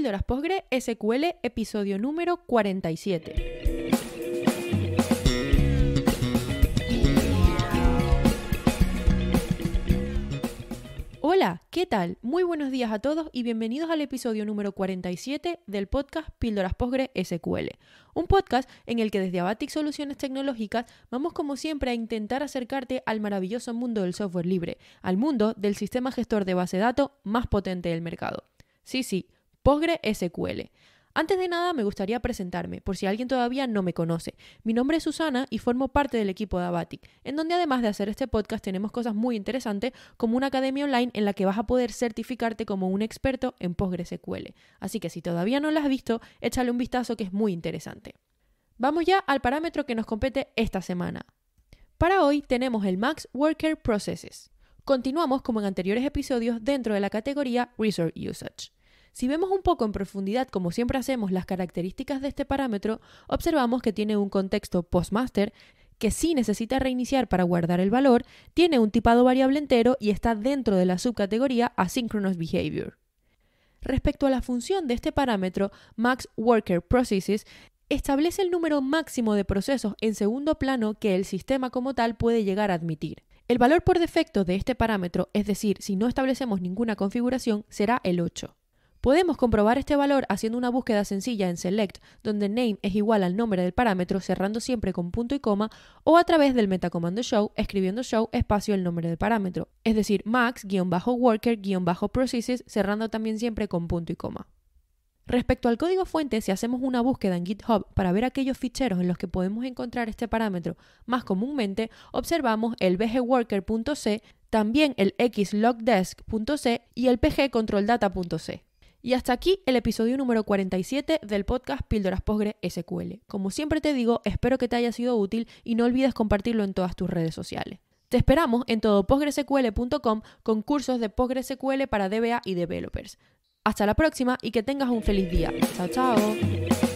Píldoras Postgre SQL, episodio número 47. Hola, ¿qué tal? Muy buenos días a todos y bienvenidos al episodio número 47 del podcast Píldoras Postgre SQL, un podcast en el que desde Abatic Soluciones Tecnológicas vamos como siempre a intentar acercarte al maravilloso mundo del software libre, al mundo del sistema gestor de base de datos más potente del mercado. Sí, sí, PostgreSQL. Antes de nada, me gustaría presentarme, por si alguien todavía no me conoce. Mi nombre es Susana y formo parte del equipo de Abatic, en donde además de hacer este podcast tenemos cosas muy interesantes como una academia online en la que vas a poder certificarte como un experto en PostgreSQL. Así que si todavía no lo has visto, échale un vistazo que es muy interesante. Vamos ya al parámetro que nos compete esta semana. Para hoy tenemos el Max Worker Processes. Continuamos como en anteriores episodios dentro de la categoría Resource Usage. Si vemos un poco en profundidad, como siempre hacemos, las características de este parámetro, observamos que tiene un contexto postmaster que sí necesita reiniciar para guardar el valor, tiene un tipado variable entero y está dentro de la subcategoría Asynchronous Behavior. Respecto a la función de este parámetro, Max Worker Processes establece el número máximo de procesos en segundo plano que el sistema como tal puede llegar a admitir. El valor por defecto de este parámetro, es decir, si no establecemos ninguna configuración, será el 8. Podemos comprobar este valor haciendo una búsqueda sencilla en select, donde name es igual al nombre del parámetro cerrando siempre con punto y coma, o a través del metacomando show, escribiendo show espacio el nombre del parámetro, es decir, max-worker-processes cerrando también siempre con punto y coma. Respecto al código fuente, si hacemos una búsqueda en GitHub para ver aquellos ficheros en los que podemos encontrar este parámetro más comúnmente, observamos el bgworker.c, también el xlogdesk.c y el pgcontroldata.c. Y hasta aquí el episodio número 47 del podcast Píldoras Postgre SQL. Como siempre te digo, espero que te haya sido útil y no olvides compartirlo en todas tus redes sociales. Te esperamos en todo con cursos de PostgreSQL para DBA y developers. Hasta la próxima y que tengas un feliz día. Chao, chao.